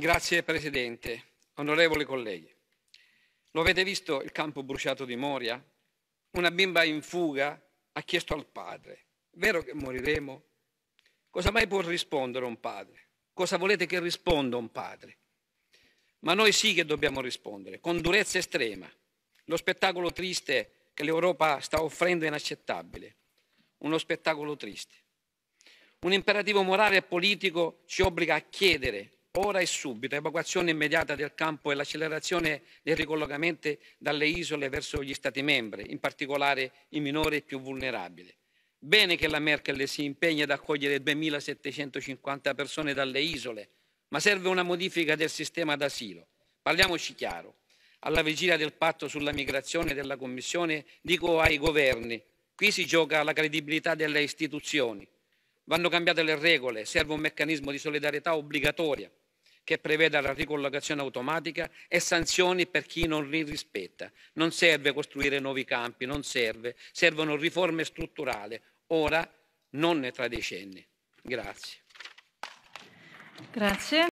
Grazie Presidente, onorevoli colleghi. Lo avete visto il campo bruciato di Moria? Una bimba in fuga ha chiesto al padre, vero che moriremo? Cosa mai può rispondere un padre? Cosa volete che risponda un padre? Ma noi sì che dobbiamo rispondere, con durezza estrema. Lo spettacolo triste che l'Europa sta offrendo è inaccettabile. Uno spettacolo triste. Un imperativo morale e politico ci obbliga a chiedere Ora e subito, evacuazione immediata del campo e l'accelerazione dei ricollocamenti dalle isole verso gli Stati membri, in particolare i minori più vulnerabili. Bene che la Merkel si impegni ad accogliere 2.750 persone dalle isole, ma serve una modifica del sistema d'asilo. Parliamoci chiaro. Alla vigilia del patto sulla migrazione della Commissione dico ai governi, qui si gioca la credibilità delle istituzioni. Vanno cambiate le regole, serve un meccanismo di solidarietà obbligatoria che preveda la ricollocazione automatica e sanzioni per chi non li rispetta. Non serve costruire nuovi campi, non serve, servono riforme strutturali, ora non tra decenni. Grazie. Grazie.